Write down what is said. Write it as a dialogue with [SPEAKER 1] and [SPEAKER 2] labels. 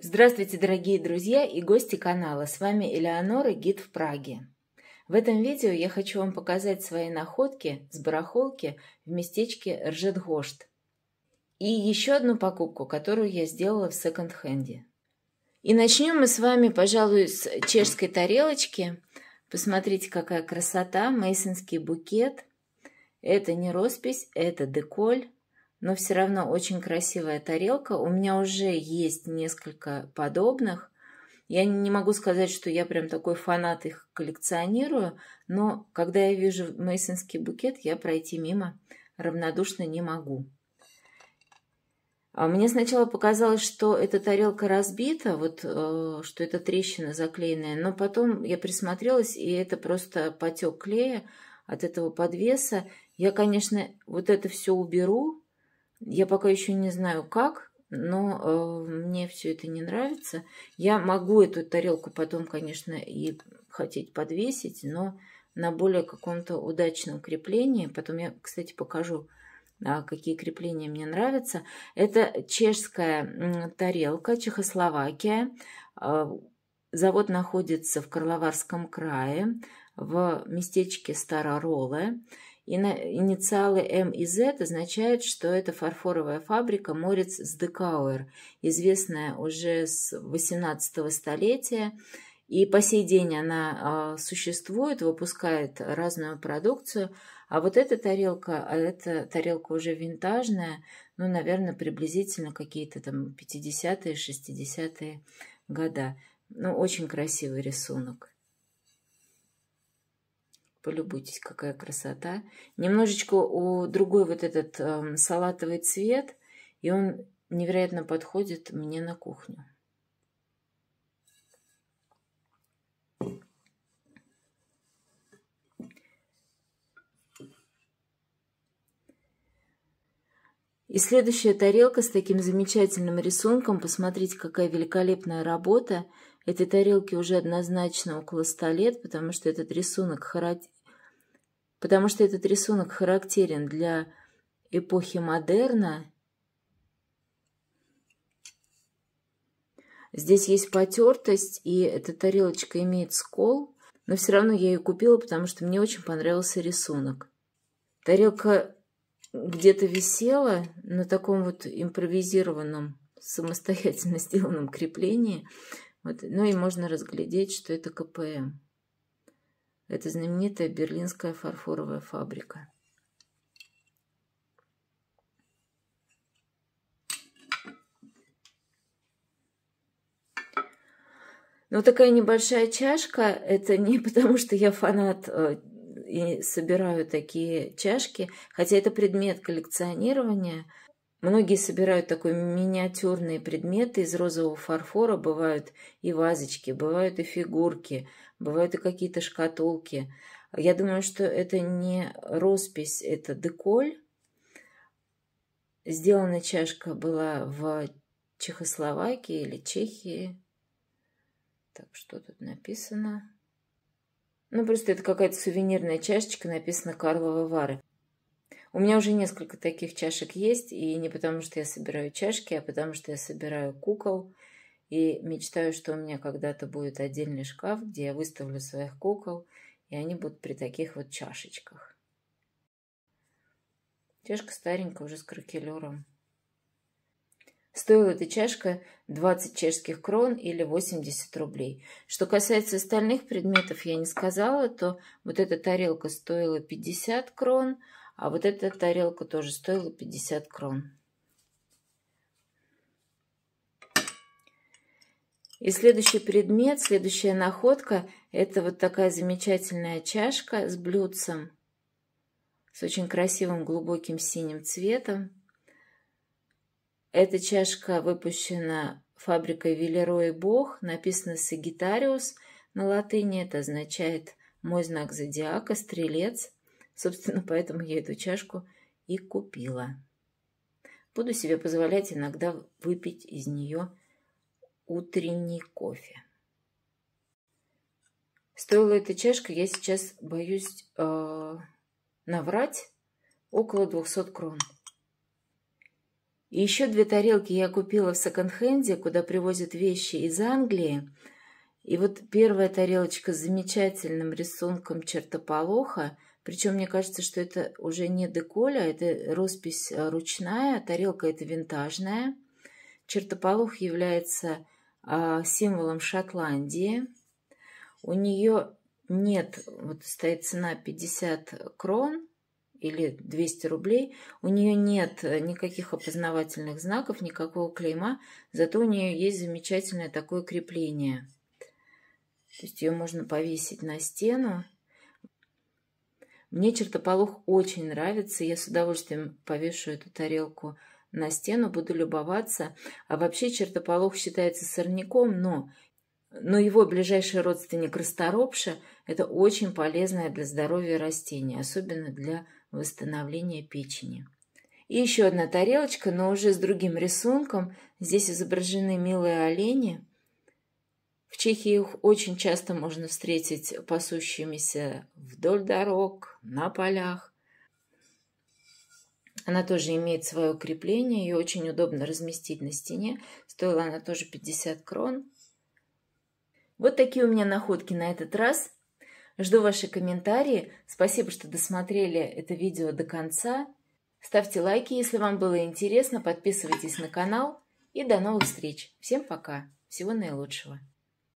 [SPEAKER 1] Здравствуйте, дорогие друзья и гости канала. С вами Элеонора, гид в Праге. В этом видео я хочу вам показать свои находки с барахолки в местечке Ржетгошт. И еще одну покупку, которую я сделала в секонд-хенде. И начнем мы с вами, пожалуй, с чешской тарелочки. Посмотрите, какая красота, мейсонский букет. Это не роспись, это деколь но все равно очень красивая тарелка. У меня уже есть несколько подобных. Я не могу сказать, что я прям такой фанат их коллекционирую, но когда я вижу мейсонский букет, я пройти мимо равнодушно не могу. А мне сначала показалось, что эта тарелка разбита, вот э, что это трещина заклеенная, но потом я присмотрелась, и это просто потек клея от этого подвеса. Я, конечно, вот это все уберу, я пока еще не знаю как, но э, мне все это не нравится. Я могу эту тарелку потом, конечно, и хотеть подвесить, но на более каком-то удачном креплении. Потом я, кстати, покажу, а, какие крепления мне нравятся. Это чешская тарелка, Чехословакия. Э, завод находится в Карловарском крае, в местечке Староролы. Инициалы М и З означают, что это фарфоровая фабрика Морец Декауэр, известная уже с 18 столетия. И по сей день она а, существует, выпускает разную продукцию. А вот эта тарелка, а эта тарелка уже винтажная, ну, наверное, приблизительно какие-то там 50-е, 60-е года. Ну, очень красивый рисунок полюбуйтесь, какая красота. Немножечко у другой вот этот э, салатовый цвет, и он невероятно подходит мне на кухню. И следующая тарелка с таким замечательным рисунком. Посмотрите, какая великолепная работа. Этой тарелке уже однозначно около 100 лет, потому что этот рисунок потому что этот рисунок характерен для эпохи модерна. Здесь есть потертость, и эта тарелочка имеет скол, но все равно я ее купила, потому что мне очень понравился рисунок. Тарелка где-то висела на таком вот импровизированном, самостоятельно сделанном креплении. Вот. Ну и можно разглядеть, что это КПМ. Это знаменитая берлинская фарфоровая фабрика. Но такая небольшая чашка, это не потому, что я фанат э, и собираю такие чашки, хотя это предмет коллекционирования – Многие собирают такой миниатюрные предметы из розового фарфора, бывают и вазочки, бывают и фигурки, бывают и какие-то шкатулки. Я думаю, что это не роспись, это деколь. Сделана чашка была в Чехословакии или Чехии. Так, что тут написано? Ну, просто это какая-то сувенирная чашечка, написано «Карловы Вары». У меня уже несколько таких чашек есть, и не потому, что я собираю чашки, а потому, что я собираю кукол. И мечтаю, что у меня когда-то будет отдельный шкаф, где я выставлю своих кукол, и они будут при таких вот чашечках. Чашка старенькая, уже с кракелером. Стоила эта чашка 20 чешских крон или 80 рублей. Что касается остальных предметов, я не сказала, то вот эта тарелка стоила 50 крон, а вот эта тарелка тоже стоила 50 крон. И следующий предмет, следующая находка – это вот такая замечательная чашка с блюдцем, с очень красивым глубоким синим цветом. Эта чашка выпущена фабрикой Велерой Бог, написано «Сагитариус» на латыни, это означает «мой знак зодиака», «стрелец». Собственно, поэтому я эту чашку и купила. Буду себе позволять иногда выпить из нее утренний кофе. Стоила эта чашка, я сейчас боюсь э, наврать, около 200 крон. И еще две тарелки я купила в секонд-хенде, куда привозят вещи из Англии – и вот первая тарелочка с замечательным рисунком чертополоха, причем мне кажется, что это уже не деколя, а это роспись а, ручная, тарелка это винтажная. Чертополох является а, символом Шотландии. У нее нет, вот стоит цена 50 крон или 200 рублей, у нее нет никаких опознавательных знаков, никакого клейма, зато у нее есть замечательное такое крепление – то есть ее можно повесить на стену. Мне чертополох очень нравится. Я с удовольствием повешу эту тарелку на стену, буду любоваться. А вообще чертополох считается сорняком, но, но его ближайший родственник расторопша – это очень полезное для здоровья растение, особенно для восстановления печени. И еще одна тарелочка, но уже с другим рисунком. Здесь изображены милые олени – в Чехии их очень часто можно встретить пасущимися вдоль дорог, на полях. Она тоже имеет свое крепление, ее очень удобно разместить на стене. Стоила она тоже 50 крон. Вот такие у меня находки на этот раз. Жду ваши комментарии. Спасибо, что досмотрели это видео до конца. Ставьте лайки, если вам было интересно, подписывайтесь на канал. И до новых встреч. Всем пока. Всего наилучшего.